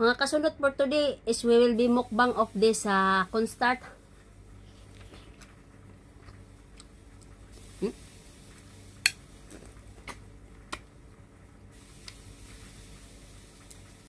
Mga kasunod for today is we will be mukbang of this uh, ah, start